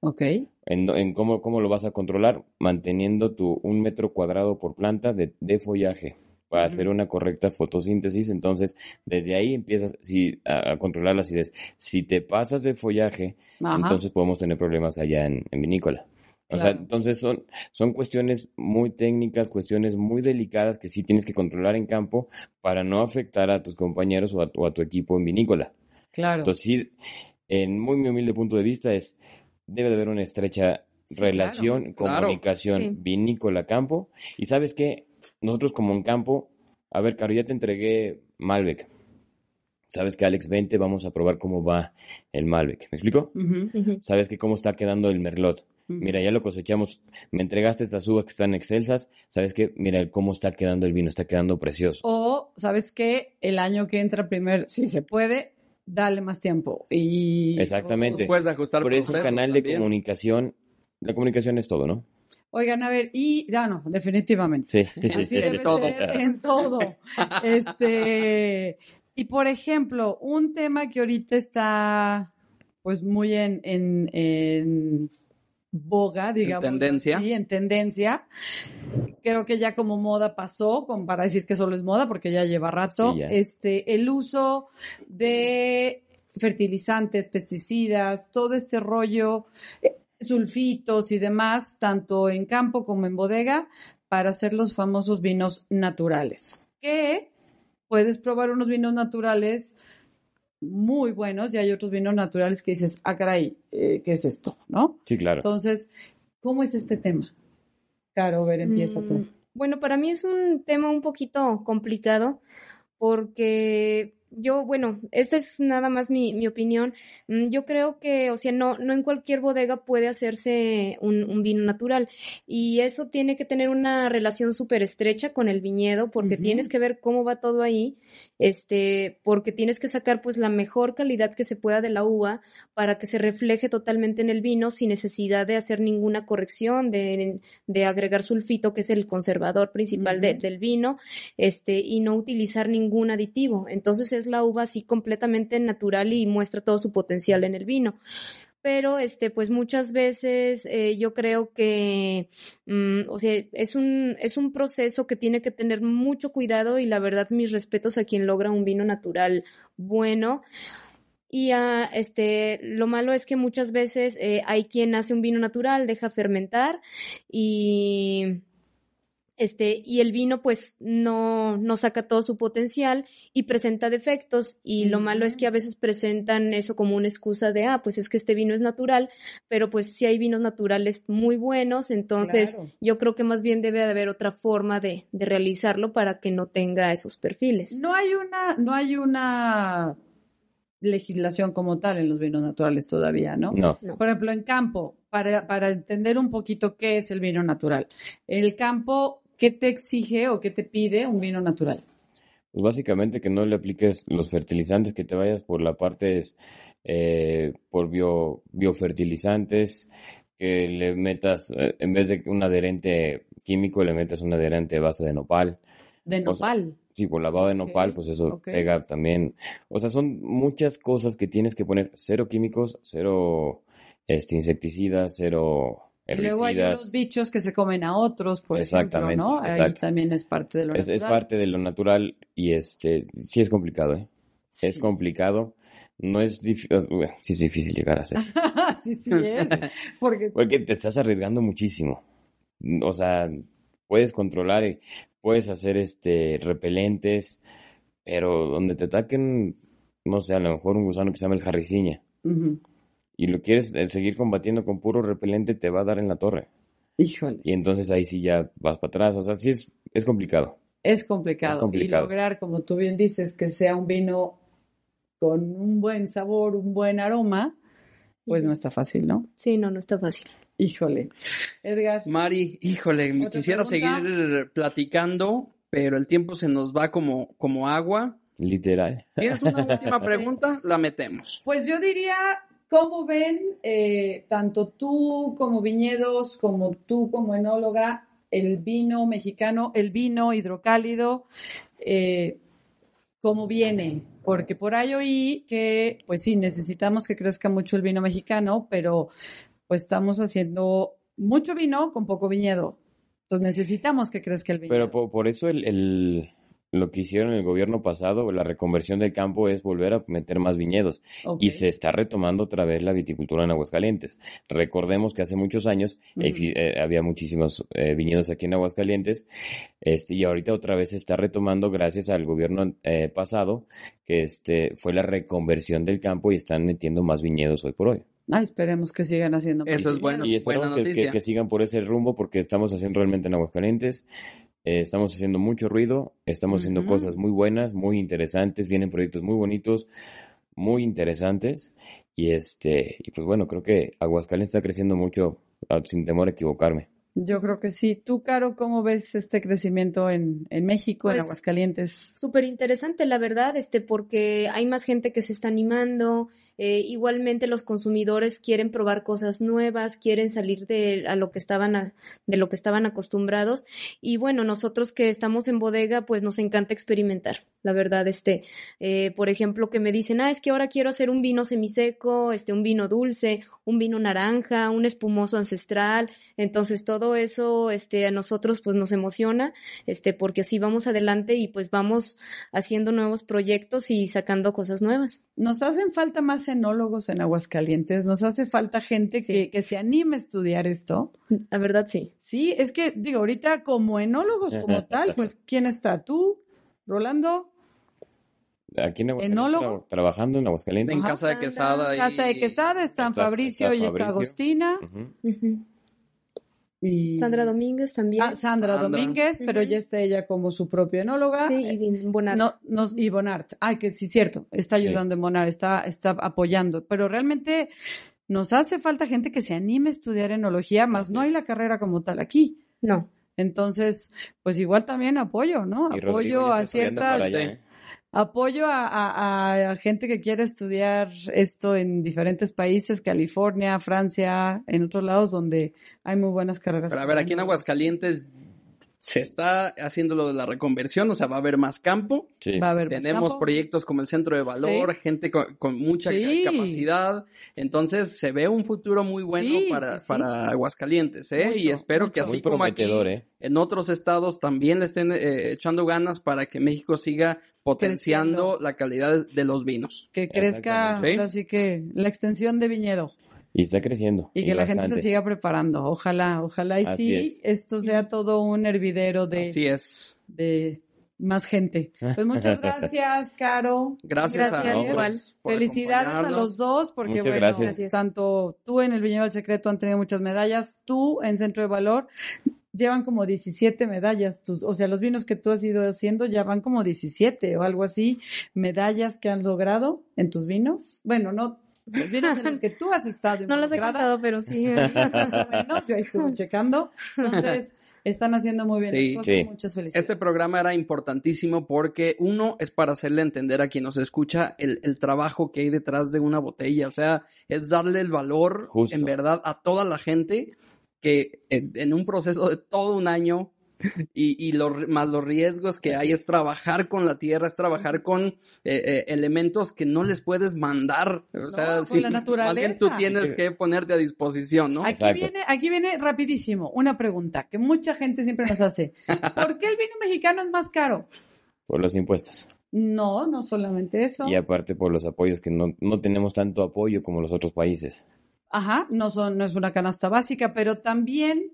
Ok. En, cómo, cómo, lo vas a controlar? Manteniendo tu un metro cuadrado por planta de, follaje para hacer una correcta fotosíntesis. Entonces, desde ahí empiezas a, controlar la acidez. Si te pasas de follaje, entonces podemos tener problemas allá en vinícola entonces son, son cuestiones muy técnicas, cuestiones muy delicadas que sí tienes que controlar en campo para no afectar a tus compañeros o a, tu equipo en vinícola. Claro. Entonces, sí, en muy humilde punto de vista es, debe de haber una estrecha relación, comunicación vinícola-campo. Y sabes que nosotros como en campo, a ver, Caro, ya te entregué Malbec. Sabes que Alex 20 vamos a probar cómo va el Malbec. ¿Me explico? Sabes que cómo está quedando el Merlot Mira, ya lo cosechamos. Me entregaste estas uvas que están excelsas. ¿Sabes qué? Mira cómo está quedando el vino, está quedando precioso. O, ¿sabes qué? El año que entra primero, si se puede, dale más tiempo. Y Exactamente. Puedes por eso canal de comunicación. La comunicación es todo, ¿no? Oigan, a ver, y ya no, definitivamente. Sí, Así debe todo. Ser en todo. Este, y por ejemplo, un tema que ahorita está pues muy en boga, digamos. En tendencia. Sí, en tendencia. Creo que ya como moda pasó, como para decir que solo es moda, porque ya lleva rato, este, el uso de fertilizantes, pesticidas, todo este rollo, eh, sulfitos y demás, tanto en campo como en bodega, para hacer los famosos vinos naturales. Que puedes probar unos vinos naturales muy buenos y hay otros vinos naturales que dices, ah, caray, eh, ¿qué es esto? ¿No? Sí, claro. Entonces, ¿cómo es este tema? Caro, ver, empieza tú. Mm, bueno, para mí es un tema un poquito complicado porque yo, bueno, esta es nada más mi, mi, opinión. Mm, yo creo que, o sea, no, no en cualquier bodega puede hacerse un, vino natural. Y eso tiene que tener una relación súper estrecha con el viñedo, porque tienes que ver cómo va todo ahí, este, porque tienes que sacar pues la mejor calidad que se pueda de la uva para que se refleje totalmente en el vino sin necesidad de hacer ninguna corrección, de, agregar sulfito, que es el conservador principal del vino, este, y no utilizar ningún aditivo. Entonces es la uva así completamente natural y muestra todo su potencial en el vino pero este pues muchas veces eh, yo creo que mm, o sea es un es un proceso que tiene que tener mucho cuidado y la verdad mis respetos a quien logra un vino natural bueno y ah, este lo malo es que muchas veces eh, hay quien hace un vino natural deja fermentar y este, y el vino pues no, no saca todo su potencial y presenta defectos y lo malo es que a veces presentan eso como una excusa de, ah, pues es que este vino es natural, pero pues sí hay vinos naturales muy buenos, entonces yo creo que más bien debe haber otra forma de, realizarlo para que no tenga esos perfiles. No hay una, no hay una legislación como tal en los vinos naturales todavía, ¿no? No. Por ejemplo, en campo, para, para, entender un poquito qué es el vino natural. El campo ¿qué te exige o qué te pide un vino natural? Pues básicamente que no le apliques los fertilizantes, que te vayas por la parte eh, por biofertilizantes, que le metas, eh, en vez de un adherente químico, le metas un adherente base de nopal. ¿De nopal? sí, por lavado de nopal, pues eso pega también. O sea, son muchas cosas que tienes que poner. Cero químicos, cero este, insecticidas, cero y luego hay unos bichos que se comen a otros, por ejemplo, ¿no? también es parte de lo natural. Es parte de lo natural y este sí es complicado, ¿eh? Es complicado. No es difícil, sí es difícil llegar a hacer. sí, sí es. Porque... te estás arriesgando muchísimo. O sea, puedes controlar, eh, puedes hacer este repelentes, pero donde te ataquen, no sé, a lo mejor un gusano que se llama el jarriciña y lo quieres eh, seguir combatiendo con puro repelente, te va a dar en la torre. Híjole. Y entonces ahí sí ya vas para atrás. O sea, sí es, complicado. Es complicado. Y lograr, como tú bien dices, que sea un vino con un buen sabor, un buen aroma, pues no está fácil, ¿no? Sí, no, no está fácil. Híjole. Edgar. Mari, híjole, me quisiera seguir platicando, pero el tiempo se nos va como, como agua. Literal. ¿Tienes una última pregunta? La metemos. Pues yo diría ¿Cómo ven, eh, tanto tú como viñedos, como tú como enóloga, el vino mexicano, el vino hidrocálido, eh, cómo viene? Porque por ahí oí que, pues sí, necesitamos que crezca mucho el vino mexicano, pero pues estamos haciendo mucho vino con poco viñedo. Entonces necesitamos que crezca el vino. Pero por, eso el, lo que hicieron el gobierno pasado, la reconversión del campo es volver a meter más viñedos. Y se está retomando otra vez la viticultura en Aguascalientes. Recordemos que hace muchos años eh, había muchísimos eh, viñedos aquí en Aguascalientes. Este, y ahorita otra vez se está retomando gracias al gobierno eh, pasado, que este, fue la reconversión del campo y están metiendo más viñedos hoy por hoy. Ah, esperemos que sigan haciendo. Eso es bueno. Y esperemos buena que, sigan por ese rumbo porque estamos haciendo realmente en Aguascalientes. Eh, estamos haciendo mucho ruido, estamos haciendo cosas muy buenas, muy interesantes, vienen proyectos muy bonitos, muy interesantes. Y este, y pues bueno, creo que Aguascalientes está creciendo mucho ah, sin temor a equivocarme. Yo creo que sí. Tú, Caro, ¿cómo ves este crecimiento en, México, en pues, Aguascalientes? Súper interesante, la verdad, este, porque hay más gente que se está animando, eh, igualmente los consumidores quieren probar cosas nuevas, quieren salir de, a lo que estaban de lo que estaban acostumbrados y bueno, nosotros que estamos en bodega pues nos encanta experimentar, la verdad, este, eh, por ejemplo que me dicen, ah, es que ahora quiero hacer un vino semiseco, este, un vino dulce, un vino naranja, un espumoso ancestral, entonces todo eso, este, a nosotros pues nos emociona, este, porque así vamos adelante y pues vamos haciendo nuevos proyectos y sacando cosas nuevas. Nos hacen falta más enólogos en Aguascalientes, nos hace falta gente que, se anime a estudiar esto. La verdad, sí. Sí, es que, digo, ahorita como enólogos como tal, pues, ¿quién está? ¿Tú? ¿Rolando? Aquí en Aguascalientes, trabajando en Aguascalientes. En Casa de Quesada. En Casa de Quesada están Fabricio y está Agostina. Sandra Domínguez también. Ah, Sandra, Domínguez, pero ya está ella como su propia enóloga. Sí, y Bonart. No, y Bonart. Ah, que sí, cierto, está ayudando en Bonart, está, está apoyando. Pero realmente nos hace falta gente que se anime a estudiar enología, más no hay la carrera como tal aquí. No. Entonces, pues igual también apoyo, ¿no? apoyo a ciertas... ¿eh? apoyo a, a, gente que quiere estudiar esto en diferentes países, California, Francia, en otros lados donde hay muy buenas carreras. a ver, aquí en Aguascalientes se está haciendo lo de la reconversión, o sea, va a haber más campo. Va a haber Tenemos proyectos como el centro de valor, gente con, mucha capacidad. Entonces, se ve un futuro muy bueno para, Aguascalientes, ¿eh? y espero que así como aquí, ¿eh? en otros estados también le estén eh, echando ganas para que México siga potenciando la calidad de los vinos. Que crezca, así que la extensión de viñedo. Y está creciendo. Y, que la gente se siga preparando. Ojalá, ojalá y sí, esto sea todo un hervidero de, Así es. de más gente. Pues muchas gracias, Caro. Gracias, gracias a pues, igual. Felicidades a los dos, porque bueno, gracias. Pues, tanto tú en el Viñedo del Secreto han tenido muchas medallas, tú en Centro de Valor llevan como 17 medallas, tus, o sea, los vinos que tú has ido haciendo ya van como 17 o algo así, medallas que han logrado en tus vinos. Bueno, no los en que tú has estado. No los he contado, pero sí. Más yo estuve checando. Entonces, están haciendo muy bien sí, Sí. Muchas felicidades. Este programa era importantísimo porque uno es para hacerle entender a quien nos escucha el, el trabajo que hay detrás de una botella. O sea, es darle el valor en verdad a toda la gente que en un proceso de todo un año y, y los, más los riesgos que hay es trabajar con la tierra, es trabajar con eh, eh, elementos que no les puedes mandar. O sea, la naturaleza. Alguien tú tienes que ponerte a disposición, ¿no? Aquí viene, aquí viene rapidísimo una pregunta que mucha gente siempre nos hace. ¿Por qué el vino mexicano es más caro? Por los impuestos. No, no solamente eso. Y aparte por los apoyos, que no, no tenemos tanto apoyo como los otros países. Ajá, no, son, no es una canasta básica, pero también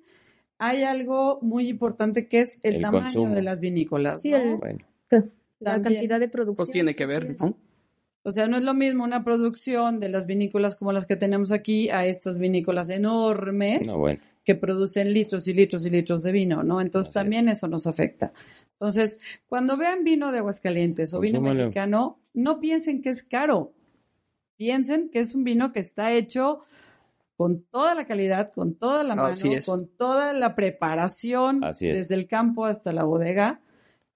hay algo muy importante que es el, tamaño de las vinícolas. Sí, la cantidad de pues producción. Pues tiene que ver, ¿no? O sea, no es lo mismo una producción de las vinícolas como las que tenemos aquí a estas vinícolas enormes que producen litros y litros y litros de vino, ¿no? Entonces también eso nos afecta. Entonces, cuando vean vino de Aguascalientes o vino mexicano, no piensen que es caro. Piensen que es un vino que está hecho con toda la calidad, con toda la mano, con toda la preparación, desde el campo hasta la bodega,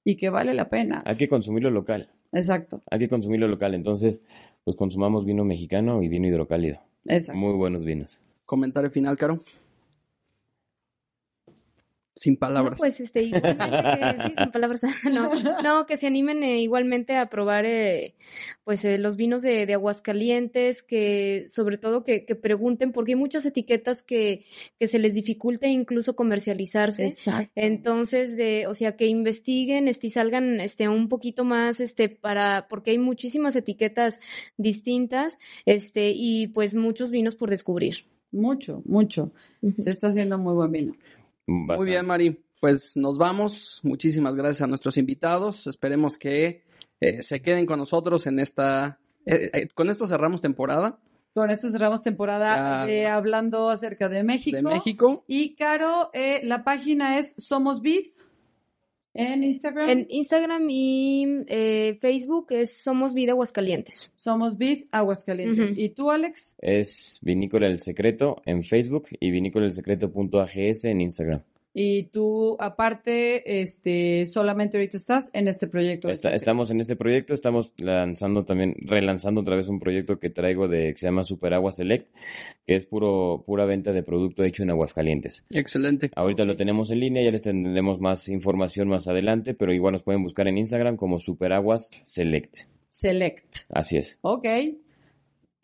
y que vale la pena. Hay que consumir lo local. Exacto. Hay que consumir lo local. Entonces, pues consumamos vino mexicano y vino hidrocálido. Exacto. Muy buenos vinos. Comentario final, Caro. Sin palabras. pues este, igualmente sí, sin palabras. No, no, que se animen eh, igualmente a probar eh, pues eh, los vinos de, de, Aguascalientes, que sobre todo que, que, pregunten, porque hay muchas etiquetas que, que se les dificulta incluso comercializarse. Exacto. Entonces, de, o sea, que investiguen, este, y salgan este, un poquito más, este, para, porque hay muchísimas etiquetas distintas, este, y pues muchos vinos por descubrir. Mucho, mucho. Se está haciendo muy buen vino. Muy bien, Mari. Pues nos vamos. Muchísimas gracias a nuestros invitados. Esperemos que eh, se queden con nosotros en esta... Eh, eh, con esto cerramos temporada. Con esto cerramos temporada hablando acerca de México. De México. Y Caro, la página es Somos Beat. ¿En Instagram? y eh, Facebook es Somos Vid Aguascalientes. Somos Vid Aguascalientes. ¿Y tú, Alex? Es Vinícola El Secreto en Facebook y vinícolaelsecreto.ags en Instagram. Y tú, aparte, este, solamente ahorita estás en este proyecto. estamos en este proyecto, estamos lanzando también, relanzando otra vez un proyecto que traigo de, que se llama Superaguas Select, que es puro, pura venta de producto hecho en Aguascalientes. Excelente. Ahorita lo tenemos en línea, ya les tendremos más información más adelante, pero igual nos pueden buscar en Instagram como Superaguas Select. Select. Así es. Ok,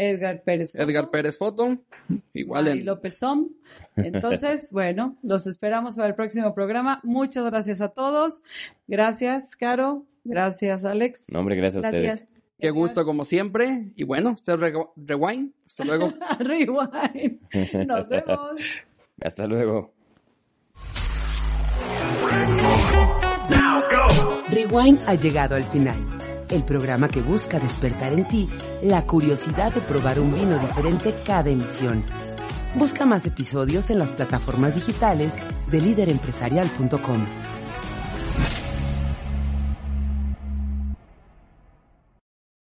Edgar Pérez. Edgar Pérez Igual. López Som. Entonces, bueno, los esperamos para el próximo programa. Muchas gracias a todos. Gracias, Caro. Gracias, Alex. No, hombre, gracias, a ustedes. Qué gusto, como siempre. Y bueno, usted Rewind. Hasta luego. rewind. Nos vemos. Hasta luego. Rewind ha llegado al final el programa que busca despertar en ti la curiosidad de probar un vino diferente cada emisión. Busca más episodios en las plataformas digitales de líderempresarial.com.